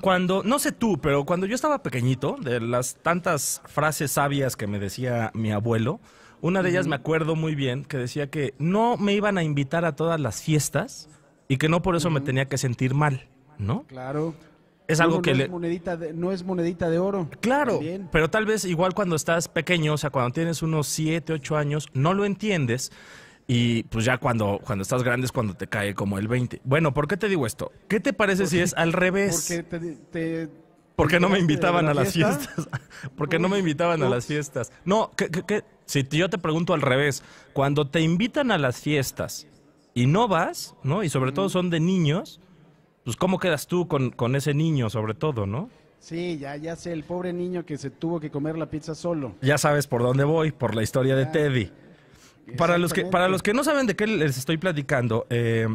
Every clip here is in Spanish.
cuando, no sé tú, pero cuando yo estaba pequeñito, de las tantas frases sabias que me decía mi abuelo, una de ellas me acuerdo muy bien, que decía que no me iban a invitar a todas las fiestas y que no por eso me tenía que sentir mal, ¿no? Claro. Es algo que le... no es monedita de oro. Claro, pero tal vez igual cuando estás pequeño, o sea, cuando tienes unos 7, 8 años, no lo entiendes y pues ya cuando, cuando estás grande es cuando te cae como el 20. Bueno, ¿por qué te digo esto? ¿Qué te parece si es al revés? Porque qué no me invitaban a las fiestas. porque no me invitaban a las fiestas. No, si yo te pregunto al revés, cuando te invitan a las fiestas y no vas, ¿no? Y sobre todo son de niños, pues ¿cómo quedas tú con, con ese niño sobre todo, no? Sí, ya, ya sé, el pobre niño que se tuvo que comer la pizza solo. Ya sabes por dónde voy, por la historia de Teddy. Para los, que, no saben de qué les estoy platicando, eh,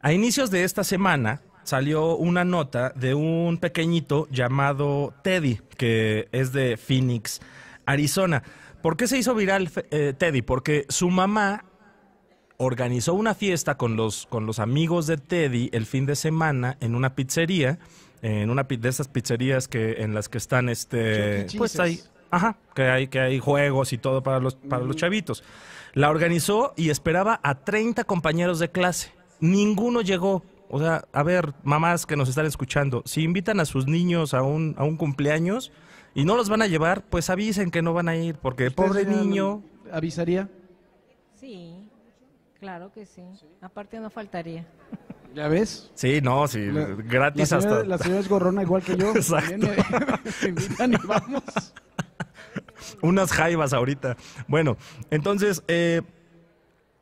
a inicios de esta semana salió una nota de un pequeñito llamado Teddy, que es de Phoenix, Arizona. ¿Por qué se hizo viral eh, Teddy? Porque su mamá organizó una fiesta con los, amigos de Teddy el fin de semana en una pizzería, en una de esas pizzerías que, en las que están este, e. pues ahí Ajá, que hay, que hay juegos y todo para los, para los chavitos. La organizó y esperaba a 30 compañeros de clase. Ninguno llegó. O sea, a ver, mamás que nos están escuchando, si invitan a sus niños a un, a un cumpleaños y no los van a llevar, pues avisen que no van a ir, porque pobre niño... ¿Avisaría? Sí, claro que sí. Aparte no faltaría. ¿Ya ves? Sí, no, sí, gratis hasta... La señora es gorrona igual que yo. Exacto. invitan y vamos unas jaivas ahorita. Bueno, entonces, eh,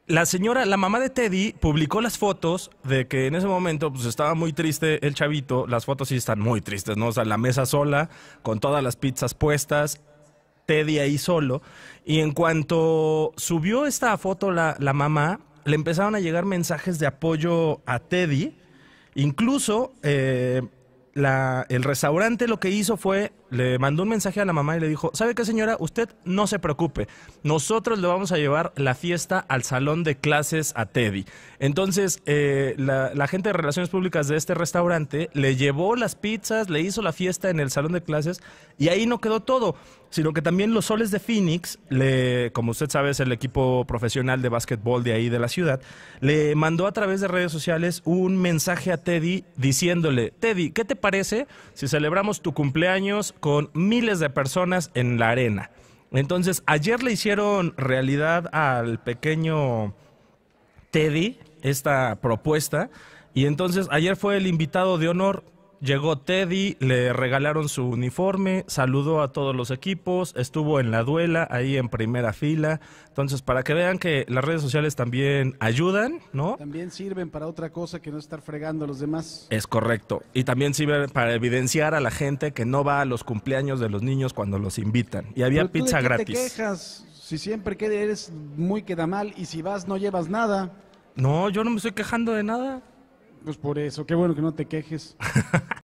la señora, la mamá de Teddy, publicó las fotos de que en ese momento pues, estaba muy triste el chavito. Las fotos sí están muy tristes, ¿no? O sea, la mesa sola, con todas las pizzas puestas, Teddy ahí solo. Y en cuanto subió esta foto la, la mamá, le empezaron a llegar mensajes de apoyo a Teddy. Incluso eh, el restaurante lo que hizo fue, le mandó un mensaje a la mamá y le dijo, ¿sabe qué señora? Usted no se preocupe, nosotros le vamos a llevar la fiesta al salón de clases a Teddy. Entonces, eh, la, gente de relaciones públicas de este restaurante le llevó las pizzas, le hizo la fiesta en el salón de clases y ahí no quedó todo, sino que también los soles de Phoenix, le, como usted sabe es el equipo profesional de básquetbol de ahí de la ciudad, le mandó a través de redes sociales un mensaje a Teddy diciéndole, Teddy, ¿qué te parece si celebramos tu cumpleaños con miles de personas en la arena? Entonces, ayer le hicieron realidad al pequeño Teddy esta propuesta y entonces ayer fue el invitado de honor Llegó Teddy, le regalaron su uniforme, saludó a todos los equipos, estuvo en la duela, ahí en primera fila. Entonces, para que vean que las redes sociales también ayudan, ¿no? También sirven para otra cosa que no estar fregando a los demás. Es correcto. Y también sirven para evidenciar a la gente que no va a los cumpleaños de los niños cuando los invitan. Y había pizza gratis. Te quejas? Si siempre que eres muy queda mal y si vas no llevas nada. No, yo no me estoy quejando de nada. Pues por eso, qué bueno que no te quejes.